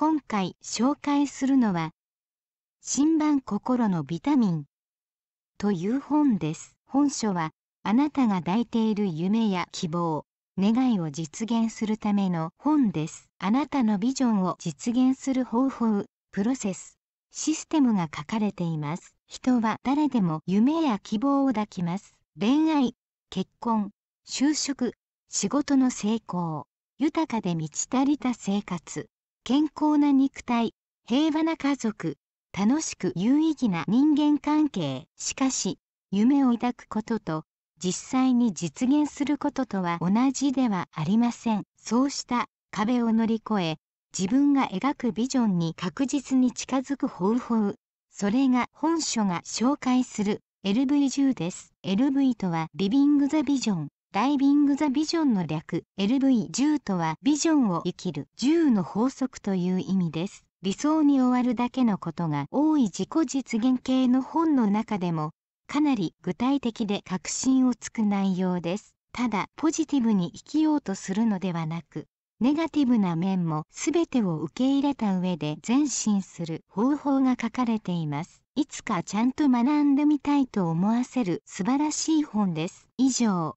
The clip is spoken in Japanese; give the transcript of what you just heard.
今回紹介するのは「新版心のビタミン」という本です。本書はあなたが抱いている夢や希望願いを実現するための本です。あなたのビジョンを実現する方法プロセスシステムが書かれています。人は誰でも夢や希望を抱きます。恋愛結婚就職仕事の成功豊かで満ち足りた生活健康な肉体、平和な家族、楽しく有意義な人間関係。しかし、夢を抱くことと、実際に実現することとは同じではありません。そうした壁を乗り越え、自分が描くビジョンに確実に近づく方法。それが本書が紹介する LV10 です。LV とはリビング・ザ・ビジョン。ダイビング・ザ・ビジョンの略 LV10 とはビジョンを生きる10の法則という意味です。理想に終わるだけのことが多い自己実現系の本の中でもかなり具体的で確信をつく内容です。ただポジティブに生きようとするのではなくネガティブな面も全てを受け入れた上で前進する方法が書かれています。いつかちゃんと学んでみたいと思わせる素晴らしい本です。以上。